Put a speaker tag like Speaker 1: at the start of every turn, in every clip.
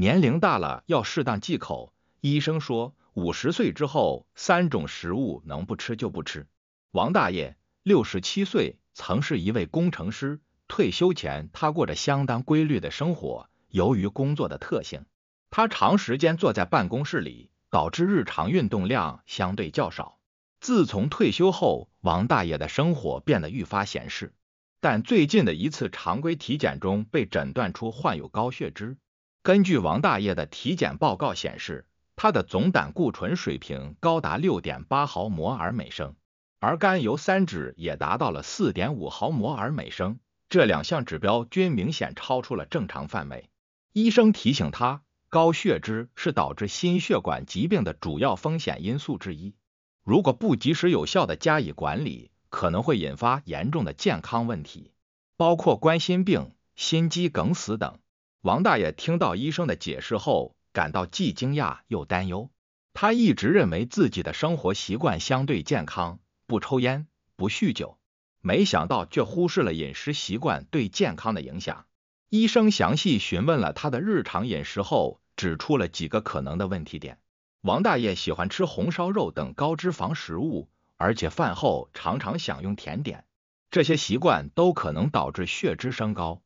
Speaker 1: 年龄大了要适当忌口。医生说，五十岁之后，三种食物能不吃就不吃。王大爷六十七岁，曾是一位工程师。退休前，他过着相当规律的生活。由于工作的特性，他长时间坐在办公室里，导致日常运动量相对较少。自从退休后，王大爷的生活变得愈发闲适。但最近的一次常规体检中，被诊断出患有高血脂。根据王大爷的体检报告显示，他的总胆固醇水平高达六点八毫摩尔每升，而甘油三酯也达到了四点五毫摩尔每升，这两项指标均明显超出了正常范围。医生提醒他，高血脂是导致心血管疾病的主要风险因素之一，如果不及时有效的加以管理，可能会引发严重的健康问题，包括冠心病、心肌梗死等。王大爷听到医生的解释后，感到既惊讶又担忧。他一直认为自己的生活习惯相对健康，不抽烟，不酗酒，没想到却忽视了饮食习惯对健康的影响。医生详细询问了他的日常饮食后，指出了几个可能的问题点。王大爷喜欢吃红烧肉等高脂肪食物，而且饭后常常享用甜点，这些习惯都可能导致血脂升高。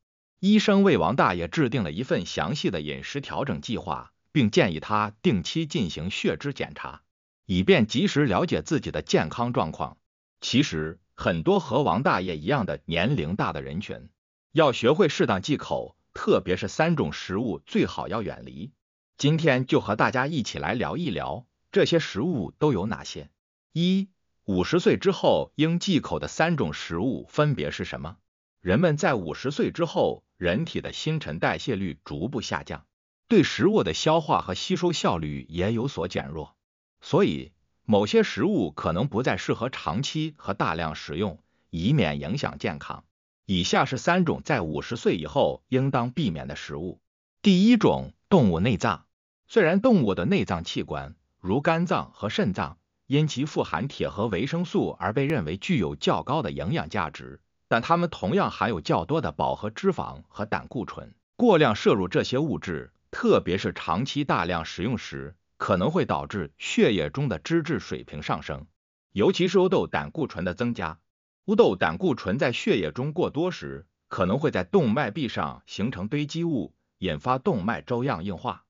Speaker 1: 医生为王大爷制定了一份详细的饮食调整计划，并建议他定期进行血脂检查，以便及时了解自己的健康状况。其实，很多和王大爷一样的年龄大的人群，要学会适当忌口，特别是三种食物最好要远离。今天就和大家一起来聊一聊，这些食物都有哪些？一，五十岁之后应忌口的三种食物分别是什么？人们在五十岁之后，人体的新陈代谢率逐步下降，对食物的消化和吸收效率也有所减弱。所以，某些食物可能不再适合长期和大量食用，以免影响健康。以下是三种在五十岁以后应当避免的食物：第一种，动物内脏。虽然动物的内脏器官如肝脏和肾脏，因其富含铁和维生素而被认为具有较高的营养价值。但它们同样含有较多的饱和脂肪和胆固醇，过量摄入这些物质，特别是长期大量食用时，可能会导致血液中的脂质水平上升，尤其是欧豆胆固醇的增加。乌豆胆固醇在血液中过多时，可能会在动脉壁上形成堆积物，引发动脉粥样硬化，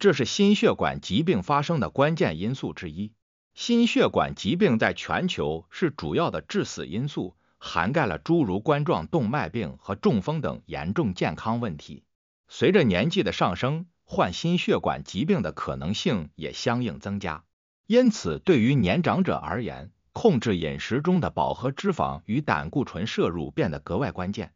Speaker 1: 这是心血管疾病发生的关键因素之一。心血管疾病在全球是主要的致死因素。涵盖了诸如冠状动脉病和中风等严重健康问题。随着年纪的上升，患心血管疾病的可能性也相应增加。因此，对于年长者而言，控制饮食中的饱和脂肪与胆固醇摄入变得格外关键。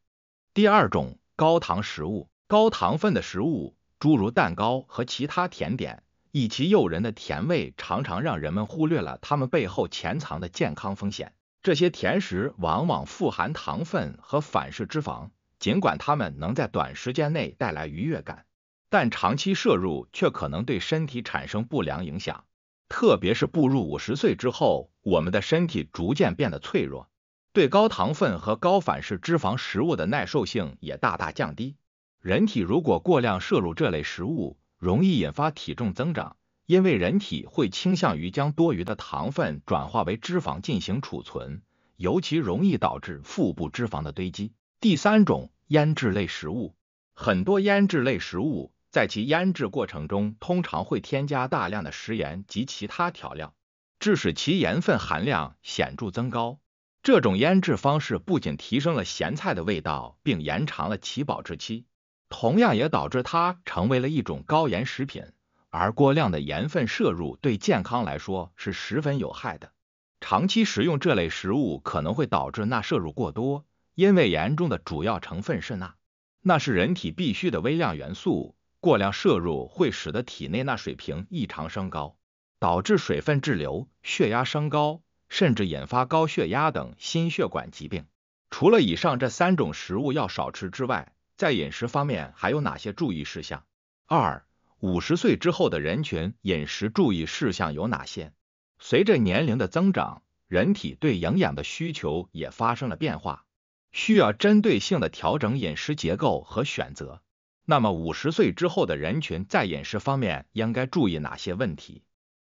Speaker 1: 第二种，高糖食物。高糖分的食物，诸如蛋糕和其他甜点，以其诱人的甜味，常常让人们忽略了它们背后潜藏的健康风险。这些甜食往往富含糖分和反式脂肪，尽管它们能在短时间内带来愉悦感，但长期摄入却可能对身体产生不良影响。特别是步入五十岁之后，我们的身体逐渐变得脆弱，对高糖分和高反式脂肪食物的耐受性也大大降低。人体如果过量摄入这类食物，容易引发体重增长。因为人体会倾向于将多余的糖分转化为脂肪进行储存，尤其容易导致腹部脂肪的堆积。第三种，腌制类食物。很多腌制类食物在其腌制过程中，通常会添加大量的食盐及其他调料，致使其盐分含量显著增高。这种腌制方式不仅提升了咸菜的味道，并延长了其保质期，同样也导致它成为了一种高盐食品。而过量的盐分摄入对健康来说是十分有害的。长期食用这类食物可能会导致钠摄入过多，因为盐中的主要成分是钠。钠是人体必需的微量元素，过量摄入会使得体内钠水平异常升高，导致水分滞留、血压升高，甚至引发高血压等心血管疾病。除了以上这三种食物要少吃之外，在饮食方面还有哪些注意事项？二。五十岁之后的人群饮食注意事项有哪些？随着年龄的增长，人体对营养的需求也发生了变化，需要针对性的调整饮食结构和选择。那么五十岁之后的人群在饮食方面应该注意哪些问题？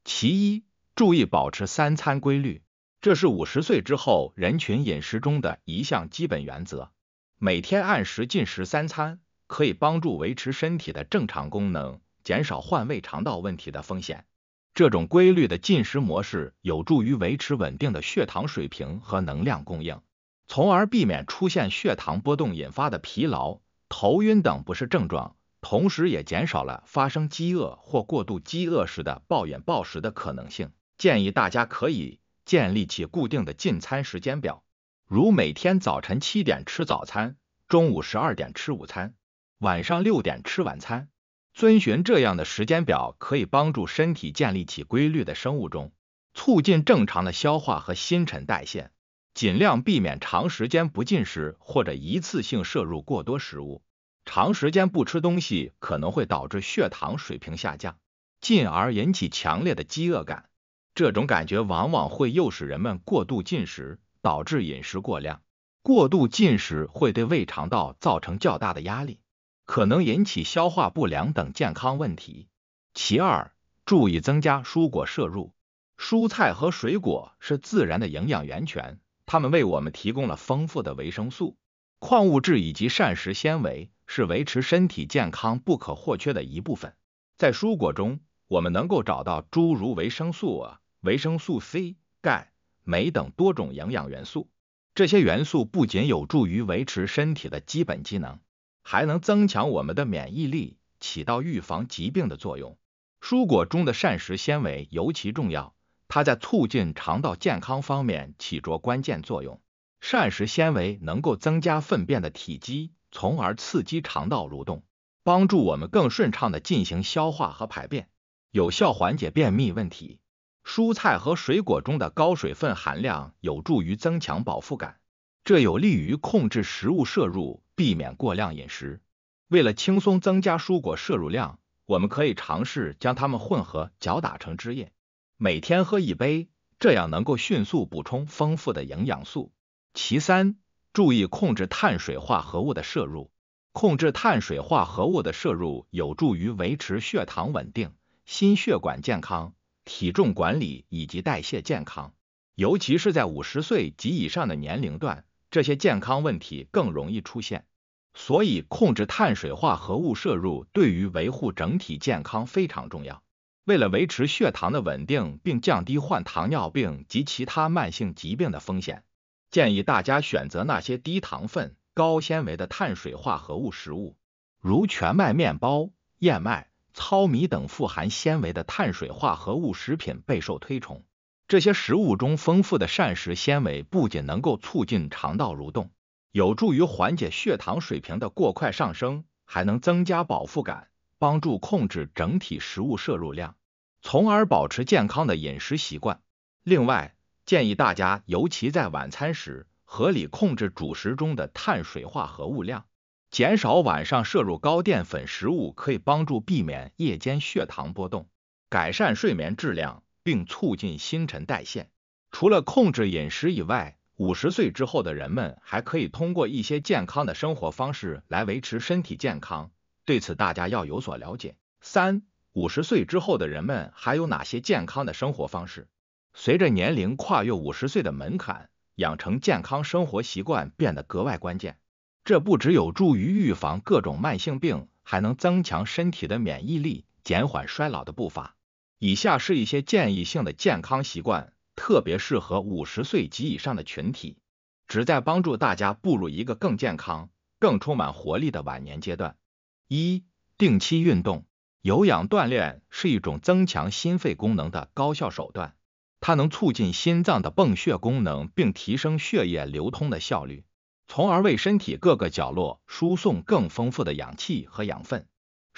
Speaker 1: 其一，注意保持三餐规律，这是五十岁之后人群饮食中的一项基本原则。每天按时进食三餐，可以帮助维持身体的正常功能。减少换胃肠道问题的风险。这种规律的进食模式有助于维持稳定的血糖水平和能量供应，从而避免出现血糖波动引发的疲劳、头晕等不适症状，同时也减少了发生饥饿或过度饥饿时的暴饮暴食的可能性。建议大家可以建立起固定的进餐时间表，如每天早晨七点吃早餐，中午十二点吃午餐，晚上六点吃晚餐。遵循这样的时间表可以帮助身体建立起规律的生物钟，促进正常的消化和新陈代谢。尽量避免长时间不进食或者一次性摄入过多食物。长时间不吃东西可能会导致血糖水平下降，进而引起强烈的饥饿感。这种感觉往往会诱使人们过度进食，导致饮食过量。过度进食会对胃肠道造成较大的压力。可能引起消化不良等健康问题。其二，注意增加蔬果摄入。蔬菜和水果是自然的营养源泉，它们为我们提供了丰富的维生素、矿物质以及膳食纤维，是维持身体健康不可或缺的一部分。在蔬果中，我们能够找到诸如维生素啊、维生素 C、钙、镁等多种营养元素。这些元素不仅有助于维持身体的基本机能。还能增强我们的免疫力，起到预防疾病的作用。蔬果中的膳食纤维尤其重要，它在促进肠道健康方面起着关键作用。膳食纤维能够增加粪便的体积，从而刺激肠道蠕动，帮助我们更顺畅的进行消化和排便，有效缓解便秘问题。蔬菜和水果中的高水分含量有助于增强饱腹感。这有利于控制食物摄入，避免过量饮食。为了轻松增加蔬果摄入量，我们可以尝试将它们混合搅打成汁液，每天喝一杯，这样能够迅速补充丰富的营养素。其三，注意控制碳水化合物的摄入。控制碳水化合物的摄入有助于维持血糖稳定、心血管健康、体重管理以及代谢健康，尤其是在五十岁及以上的年龄段。这些健康问题更容易出现，所以控制碳水化合物摄入对于维护整体健康非常重要。为了维持血糖的稳定，并降低患糖尿病及其他慢性疾病的风险，建议大家选择那些低糖分、高纤维的碳水化合物食物，如全麦面包、燕麦、糙米等富含纤维的碳水化合物食品备受推崇。这些食物中丰富的膳食纤维不仅能够促进肠道蠕动，有助于缓解血糖水平的过快上升，还能增加饱腹感，帮助控制整体食物摄入量，从而保持健康的饮食习惯。另外，建议大家尤其在晚餐时合理控制主食中的碳水化合物量，减少晚上摄入高淀粉食物，可以帮助避免夜间血糖波动，改善睡眠质量。并促进新陈代谢。除了控制饮食以外，五十岁之后的人们还可以通过一些健康的生活方式来维持身体健康。对此，大家要有所了解。三、五十岁之后的人们还有哪些健康的生活方式？随着年龄跨越五十岁的门槛，养成健康生活习惯变得格外关键。这不只有助于预防各种慢性病，还能增强身体的免疫力，减缓衰老的步伐。以下是一些建议性的健康习惯，特别适合五十岁及以上的群体，旨在帮助大家步入一个更健康、更充满活力的晚年阶段。一、定期运动，有氧锻炼是一种增强心肺功能的高效手段，它能促进心脏的泵血功能，并提升血液流通的效率，从而为身体各个角落输送更丰富的氧气和养分。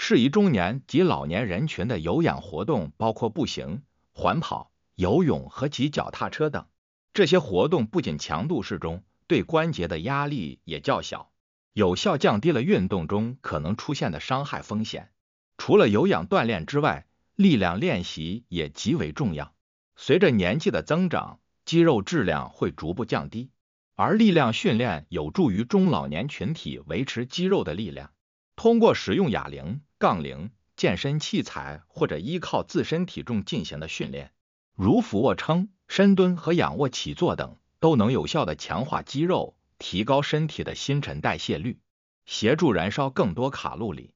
Speaker 1: 适宜中年及老年人群的有氧活动包括步行、环跑、游泳和骑脚踏车等。这些活动不仅强度适中，对关节的压力也较小，有效降低了运动中可能出现的伤害风险。除了有氧锻炼之外，力量练习也极为重要。随着年纪的增长，肌肉质量会逐步降低，而力量训练有助于中老年群体维持肌肉的力量。通过使用哑铃、杠铃、健身器材或者依靠自身体重进行的训练，如俯卧撑、深蹲和仰卧起坐等，都能有效的强化肌肉，提高身体的新陈代谢率，协助燃烧更多卡路里。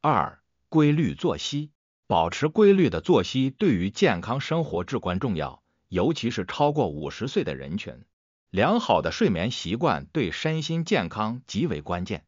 Speaker 1: 二、规律作息，保持规律的作息对于健康生活至关重要，尤其是超过五十岁的人群，良好的睡眠习惯对身心健康极为关键。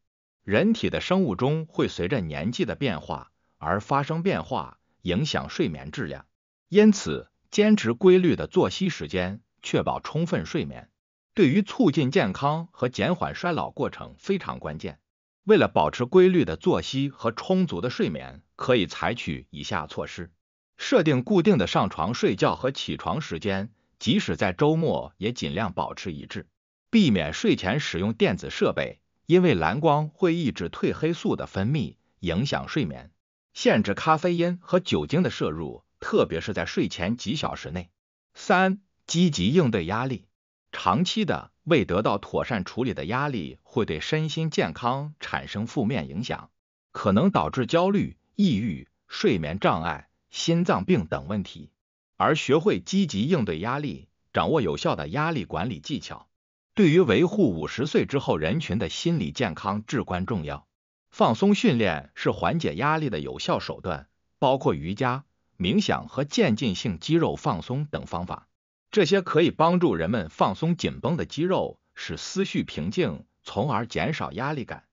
Speaker 1: 人体的生物钟会随着年纪的变化而发生变化，影响睡眠质量。因此，坚持规律的作息时间，确保充分睡眠，对于促进健康和减缓衰老过程非常关键。为了保持规律的作息和充足的睡眠，可以采取以下措施：设定固定的上床睡觉和起床时间，即使在周末也尽量保持一致；避免睡前使用电子设备。因为蓝光会抑制褪黑素的分泌，影响睡眠。限制咖啡因和酒精的摄入，特别是在睡前几小时内。三、积极应对压力。长期的未得到妥善处理的压力会对身心健康产生负面影响，可能导致焦虑、抑郁、睡眠障碍、心脏病等问题。而学会积极应对压力，掌握有效的压力管理技巧。对于维护五十岁之后人群的心理健康至关重要。放松训练是缓解压力的有效手段，包括瑜伽、冥想和渐进性肌肉放松等方法。这些可以帮助人们放松紧绷的肌肉，使思绪平静，从而减少压力感。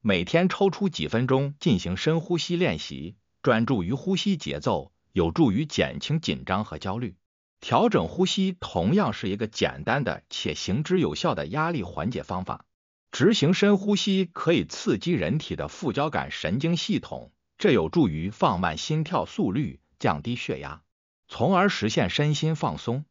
Speaker 1: 每天抽出几分钟进行深呼吸练习，专注于呼吸节奏，有助于减轻紧张和焦虑。调整呼吸同样是一个简单的且行之有效的压力缓解方法。执行深呼吸可以刺激人体的副交感神经系统，这有助于放慢心跳速率、降低血压，从而实现身心放松。